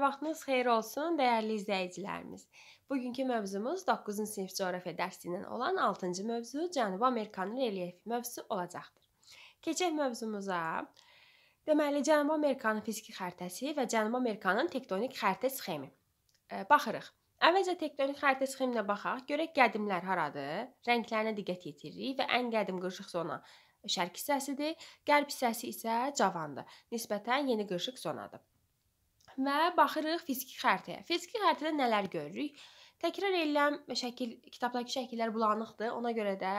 Vaxtınız xeyir olsun, dəyərli izləyicilərimiz. Bugünkü mövzumuz 9-cu sinif coğrafiya dərsindən olan 6-cı mövzu Cənubi Amerikanın relyefi mövzusu olacaqdır. Keçək mövzumuza. Deməli, Cənubi Amerikanın fiziki xəritəsi və Cənubi Amerikanın tektonik xəritə sxemi. E, baxırıq. Əvvəlcə tektonik xəritə sxeminə baxaq, görək qədimlər haradır, rənglərinə diqqət yetiririk və ən qədim qırışıq zona şərq hissəsidir, qərb hissəsi isə Cavandır. Nisbətən yeni qırışıq zonadır və baxırıq fiziki xəritəyə. Fiziki xəritədə nələr görürük? Təkrar eləyən şəkil kitabdakı şəkillər bulanıqdır. Ona görə də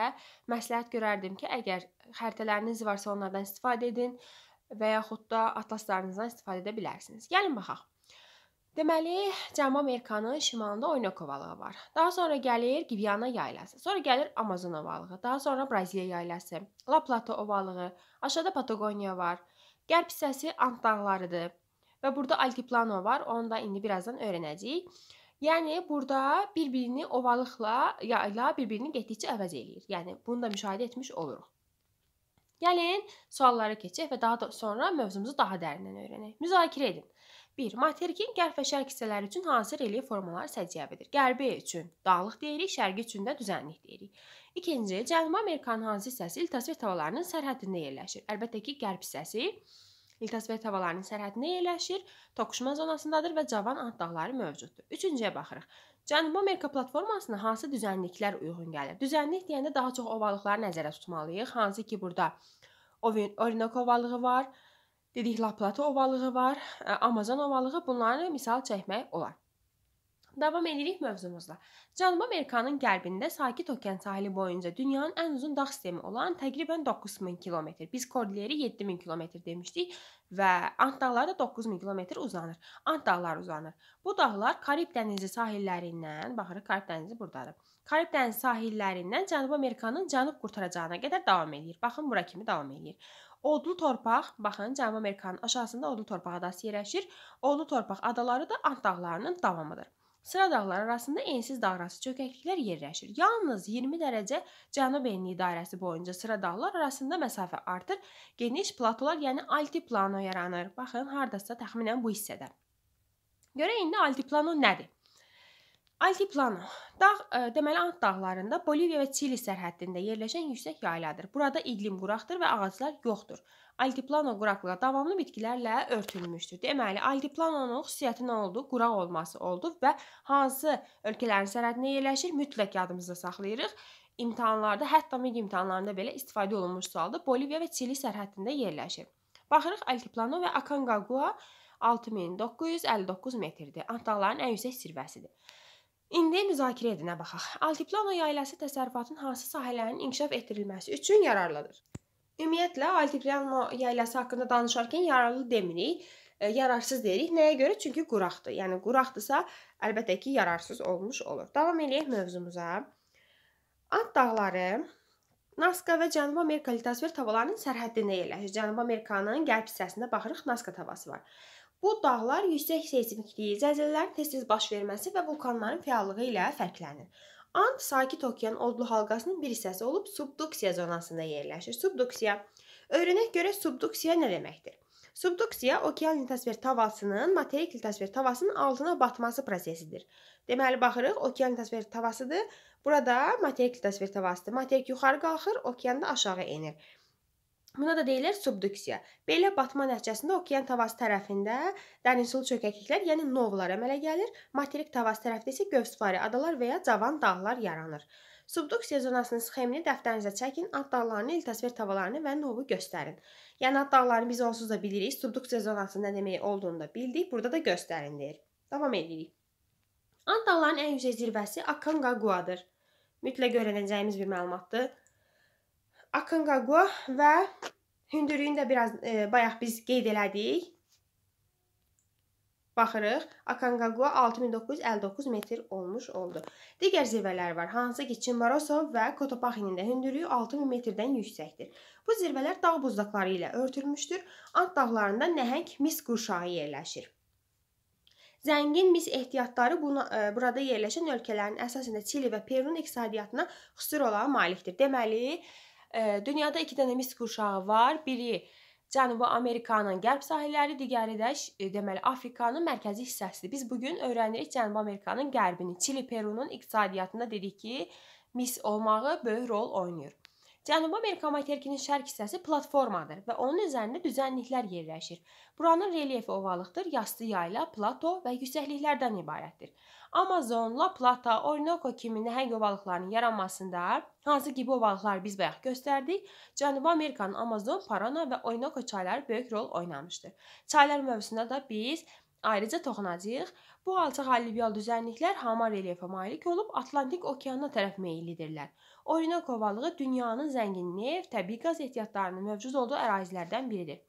məsləhət görərdim ki, əgər xəritələriniz varsa onlardan istifadə edin və yaxud da atlaslarınızdan istifadə edə bilərsiniz. Gəlin baxaq. Deməli, Cənubi Amerikanın şimalında Oynok ovalığı var. Daha sonra gəlir Giviana yaylası. Sonra gəlir Amazon ovalığı, daha sonra Braziliya yaylası, La Plata ovalığı, aşağıda Patagoniya var. Qərb hissəsi Ant dağlarıdır. Və burada altiplano var. Onu da indi birazdan öyrənəcəyik. Yəni burada bir-birini ovalıqla, yayla bir-birini getdikcə əvəz eləyir. Yəni bunu da müşahidə etmiş oluruq. Gəlin suallara keçək və daha da sonra mövzumuzu daha dərindən öyrənək. Müzakirə edin. 1. Materikin qərb və şərq hissələri üçün hansı relyef formaları səciyyəvidir? Qərbi e üçün dağlıq deyirik, şərqi üçün də düzənlik deyirik. 2. Cənubi Amerikanın hansı hissəsi iltiras və tavalarının sərhəddində yerləşir? Əlbəttə ki, qərb hissəsi. Litaspert havalarının sərhədində yerləşir, toqquşma zonasındadır və cavan ant dağları mövcuddur. Üçüncüyə baxırıq. Cənubi Amerika platformasına hansı düzənliklər uyğun gəlir? Düzənlik deyəndə daha çox ovalıqları nəzərə tutmalıyıq. Hansı ki, burada Orinoco ovalığı var, dedik La Plata ovalığı var, e, Amazon ovalığı. Bunları misal çəkmək olar. Davam edirik mövzumuzla. Cənubi Amerikanın qərbində Sakit Okean sahili boyunca dünyanın ən uzun dağ sistemi olan təqribən 9000 kilometr. Biz Kordilyeri 7000 kilometr demişdik və Ant dağları da 9000 kilometr uzanır. Ant dağları uzanır. Bu dağlar Karib dənizi sahillərindən, baxırıq Karib dənizi burdadır. Karib dənizi sahillərindən Cənubi Amerikanın cənub qurtaracağına qədər davam eləyir. Baxın bura kimi davam eləyir. Odlu torpaq, baxın Cənubi Amerikanın aşağısında odlu torpaq adası yerləşir. Odlu torpaq adaları da Ant dağlarının davamıdır. Sıra dağları arasında ensiz dağrası çökəkliklər yerləşir. Yalnız 20 dərəcə cənub enliyi dairəsi boyunca sıra dağlar arasında məsafə artır. Geniş platolar, yəni altiplano yaranır. Baxın, hardasa təxminən bu hissədə. Görə indi altiplano nədir? Altiplano. Dağ e, deməli And dağlarında Boliviya və Çili sərhəddində yerləşən yüksək yayladır. Burada iqlim quraqdır və ağaclar yoxdur. Altiplano quraqlığa davamlı bitkilərlə örtülmüşdür. Deməli, altiplanonun xüsusiyyəti nə oldu? Quraq olması oldu və hansı ölkələrin sərhəddində yerləşir mütləq yadımızda saxlayırıq. İmtahanlarda, hətta MİQ imtahanlarında belə istifadə olunmuş sualdır. Boliviya və Çili sərhəddində yerləşir. Baxırıq Altiplano və Aconcagua 6959 metrdir. And dağlarının ən yüksək zirvəsidir. İndi müzakirə edinə hə baxaq. Altiplano yaylası təsərrüfatın hansı sahələrinin inkişaf etdirilməsi üçün yararlıdır? Ümumiyyətlə altiplano yaylası haqqında danışarkən yararlı demirik, e, yararsız deyirik. Nəyə görə? Çünki quraqdır. Yəni quraqdırsa, əlbəttə ki, yararsız olmuş olur. Davam eləyək mövzumuza. Ant dağları Naska və Cənubi Amerika litosfer tavalarının sərhəddində yerləşir. Cənubi Amerikanın qərb hissəsində baxırıq, Naska tavası var. Bu dağlar yüksək seysmikliyi, zəlzələlərin tez-tez baş verməsi və vulkanların fəallığı ilə fərqlənir. Ant sakit okean odlu halqasının bir hissəsi olub subduksiya zonasında yerləşir. Subduksiya. Öyrənək görə subduksiya nə deməkdir? Subduksiya okean litosfer tavasının materik litosfer tavasının altına batması prosesidir. Deməli baxırıq, okean litosfer tavasıdır. Burada materik litosfer tavasıdır. Materik yuxarı qalxır, okeanda aşağı enir. Buna da deyilir subduksiya. Belə batma nəticəsində okean tavası tərəfində dənizçıl çökəkliklər, yəni novlar əmələ gəlir. Materik tavası tərəfdə isə gövsvari adalar və ya cavan dağlar yaranır. Subduksiya zonasının sxemini dəftərinizə çəkin, ad dağlarını, iltəsver tavalarını və novu göstərin. Yəni ad dağlarını biz onsuz da bilirik, subduksiya zonası nə demək olduğunu da bildik, burada da göstərin deyir. Davam edirik. Ad dağlarının ən yüksək zirvəsi Akangaguadır. Mütləq öyrənəcəyimiz bir məlumatdır. Akınqaqo və hündürlüyünü də biraz e, bayaq biz qeyd elədik. Baxırıq, Akanqaqua 6959 metr olmuş oldu. Digər zirvələr var, hansı ki, Çimbarosov və Kotopaxinin də hündürlüyü 6000 metrdən yüksəkdir. Bu zirvələr dağ buzdaqları ilə örtülmüşdür. Ant dağlarında nəhəng mis qurşağı yerləşir. Zəngin mis ehtiyatları buna, e, burada yerləşən ölkələrin əsasında Çili və Perun iqtisadiyyatına xüsur olan malikdir. Deməli, e, Dünyada iki dənə mis qurşağı var. Biri Cənubi Amerikanın qərb sahilləri, digəri də e, deməli Afrikanın mərkəzi hissəsidir. Biz bu gün öyrənirik Cənubi Amerikanın qərbini. Çili Perunun iqtisadiyyatında dedik ki, mis olmağı böyük rol oynayır. Cənubi Amerika materikinin şərq hissəsi platformadır və onun üzərində düzənliklər yerləşir. Buranın relyefi ovalıqdır, yassı yayla, plato və yüksəkliklərdən ibarətdir. Amazon, La Plata, Orinoco kimi nəhəng ovalıqlarının yaranmasında hansı kimi ovalıqlar biz bayaq göstərdik, Cənubi Amerikanın Amazon, Parana və Orinoco çayları böyük rol oynamışdır. Çaylar mövzusunda da biz Ayrıca toxunacağıq. Bu alçaq alluvial düzənliklər hamar relyefə malik olub Atlantik okeanına tərəf meyillidirlər. Orinoko balığı dünyanın zəngin neft, təbii qaz ehtiyatlarının mövcud olduğu ərazilərdən biridir.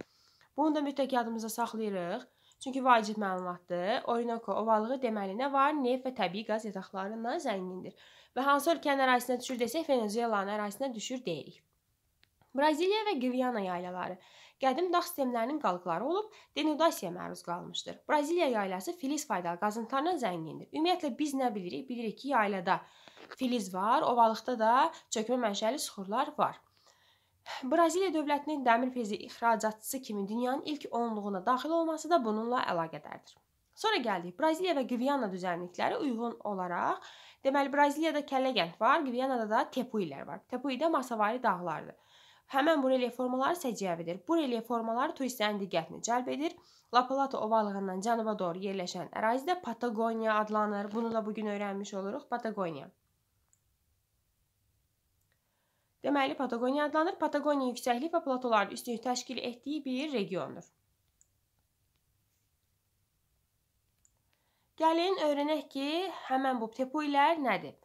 Bunu da mütləq yadımızda saxlayırıq. Çünki vacib məlumatdır. Orinoko ovalığı deməli nə var? Neft və təbii qaz yataqlarından zəngindir. Və hansı ölkənin ərazisinə düşür desək, Venezuelanın ərazisinə düşür deyirik. Braziliya və Gviana yaylaları qədim dağ sistemlərinin qalıqları olub denudasiyaya məruz qalmışdır. Braziliya yaylası filiz faydalı qazıntılarla zəngindir. Ümumiyyətlə biz nə bilirik? Bilirik ki, yaylada filiz var, ovalıqda da çökmə mənşəli suxurlar var. Braziliya dövlətinin dəmir pezi ixracatçısı kimi dünyanın ilk 10-luğuna daxil olması da bununla əlaqədardır. Sonra gəldik Braziliya və Qviana düzənlikləri uyğun olaraq, deməli Braziliyada Kəlləgənd var, Qvianada da Tepuilər var. Tepuidə masavari dağlardır. Həmən Boreliya formaları səciyyəvidir. Boreliya formaları turistlərin diqqətini cəlb edir. La Plata ovalığından cənuba doğru yerləşən ərazi də Patagoniya adlanır. Bunu da bu gün öyrənmiş oluruq. Patagoniya. Deməli Patagoniya adlanır. Patagoniya yüksəklik və platoların üstünü təşkil etdiyi bir regiondur. Gəlin öyrənək ki, həmən bu tepu ilər nədir?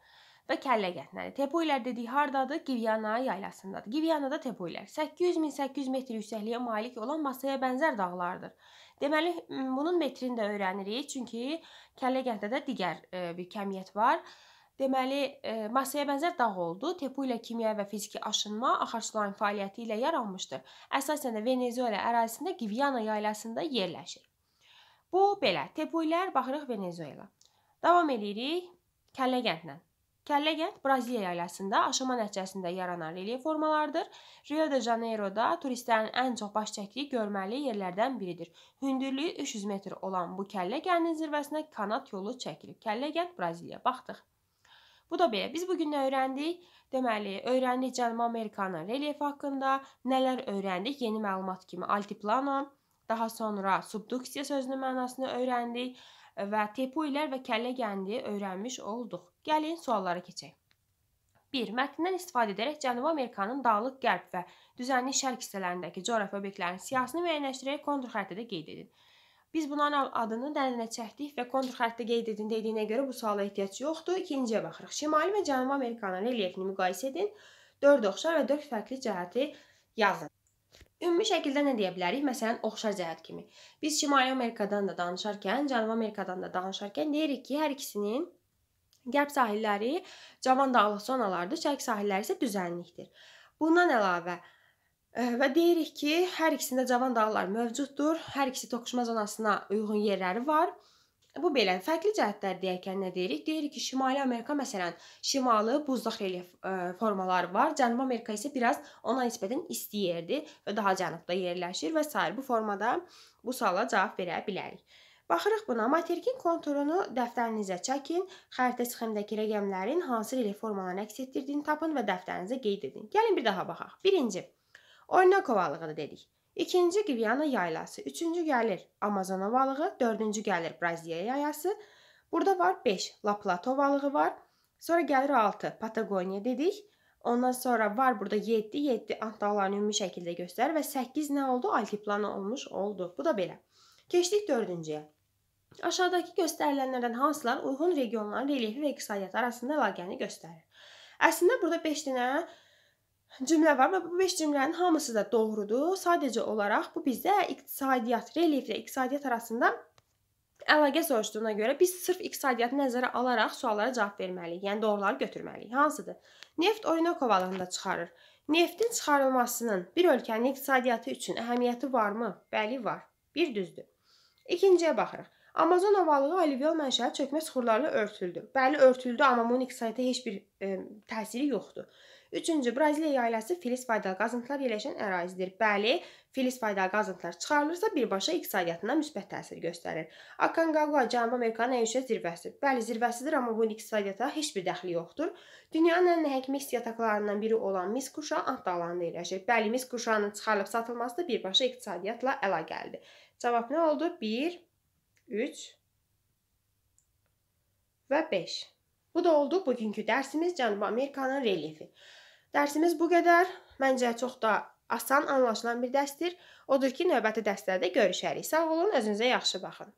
və kəllə gəntləri. Tepoylər dediyi hardadır? Givyana yaylasındadır. Givyanada tepoylər 800-1800 metr yüksəkliyə malik olan masaya bənzər dağlardır. Deməli bunun metrini də öyrənirik, çünki kəllə gəntdə də digər e, bir kəmiyyət var. Deməli, e, masaya bənzər dağ oldu. Tepu ilə kimya və fiziki aşınma axarçıların fəaliyyəti ilə yaranmışdır. Əsasən də Venezuela ərazisində Giviana yaylasında yerləşir. Bu belə. Tepulər baxırıq Venezuela. Davam eləyirik Kəlləgəndlə. Kəlləgənd Braziliya yaylasında aşama nəticəsində yaranan relyef formalarıdır. Rio de Janeiroda turistlərin ən çox baş çəkdiyi görməli yerlərdən biridir. Hündürlüyü 300 metr olan bu Kəlləgəndin zirvəsinə kanat yolu çəkilib. Kəlləgənd Braziliya baxdıq. Bu da belə. Biz bu gün nə öyrəndik? Deməli, öyrəndik Cənubi Amerikanın relyef haqqında, nələr öyrəndik? Yeni məlumat kimi altiplano, daha sonra subduksiya sözünün mənasını öyrəndik və tepoylər və kəllə gəndi öyrənmiş olduq. Gəlin suallara keçək. 1. Mətndən istifadə edərək Cənubi Amerikanın dağlıq qərb və düzənli şərq hissələrindəki coğrafi obyektlərin siyahısını müəyyənləşdirərək kontur xəritədə qeyd edin. Biz bunların adını dərinə çəkdik və kontur xəritə qeyd edin dediyinə görə bu suala ehtiyac yoxdur. İkinciyə baxırıq. Şimali və Cənubi Amerikanın relyefini müqayisə edin. 4 oxşar və 4 fərqli cəhəti yazın. Ümumi şəkildə nə deyə bilərik? Məsələn, oxşar cəhət kimi. Biz Şimali Amerikadan da danışarkən, Cənubi Amerikadan da danışarkən deyirik ki, hər ikisinin qərb sahilləri cavan dağlıq zonalardır, şərq sahilləri isə düzənlikdir. Bundan əlavə e, və deyirik ki, hər ikisində cavan dağlar mövcuddur, hər ikisi toqquşma zonasına uyğun yerləri var. Bu belə fərqli cəhətlər deyərkən nə deyirik? Deyirik ki, Şimali Amerika məsələn, şimalı buzlaq relyef e, formaları var. Cənubi Amerika isə biraz ona nisbətən isti yerdir və daha cənubda yerləşir və s. bu formada bu suala cavab verə bilərik. Baxırıq buna. Materikin konturunu dəftərinizə çəkin, xəritə sxemdəki rəqəmlərin hansı relyef formalarını əks etdirdiyini tapın və dəftərinizə qeyd edin. Gəlin bir daha baxaq. 1-ci. Oynaq ovalığını dedik. İkinci Qiviana yaylası, üçüncü gəlir Amazona balığı, dördüncü gəlir Braziya yayası. Burada var 5 Laplato balığı var. Sonra gəlir 6 Patagoniya dedik. Ondan sonra var burada 7, 7 Ant dağlarını ümumi şəkildə göstərir və 8 nə oldu? Altiplan olmuş oldu. Bu da belə. Keçdik 4-cüyə. Aşağıdakı göstərilənlərdən hansılar uyğun regionların relyefi və iqtisadiyyatı arasında əlaqəni göstərir? Əslində burada 5 dənə Cümlə var və bu 5 cümlənin hamısı da doğrudur. Sadəcə olaraq bu bizə iqtisadiyyat, relieflə iqtisadiyyat arasında əlaqə soruşduğuna görə biz sırf iqtisadiyyatı nəzərə alaraq suallara cavab verməliyik, yəni doğruları götürməliyik. Hansıdır? Neft oynaq ovalığında çıxarır. Neftin çıxarılmasının bir ölkənin iqtisadiyyatı üçün əhəmiyyəti varmı? Bəli, var. Bir düzdür. İkinciyə baxırıq. Amazon ovalığı alüvial mənşəli çökmə süxurlarla örtüldü. Bəli, örtüldü, amma bunun iqtisadiyyata heç bir e, təsiri yoxdur. Üçüncü, Braziliya yaylası filiz faydalı qazıntılar yerləşən ərazidir. Bəli, filiz faydalı qazıntılar çıxarılırsa birbaşa iqtisadiyyatına müsbət təsir göstərir. Aconcagua Cənubi Amerikanın ən yüksək zirvəsidir. Bəli, zirvəsidir, amma bunun iqtisadiyyata heç bir dəxli yoxdur. Dünyanın ən nəhəng mis yataqlarından biri olan mis qurşağı Ant dağlarında yerləşir. Bəli, mis qurşağının çıxarılıb satılması da birbaşa iqtisadiyyatla əlaqəlidir. Cavab nə oldu? 1 3 və 5 Bu da oldu bugünkü dərsimiz Cənubi Amerikanın relyefi. Dərsimiz bu qədər. Məncə çox da asan anlaşılan bir dərsdir. Odur ki, növbəti dərslərdə görüşərik. Sağ olun, özünüzə yaxşı baxın.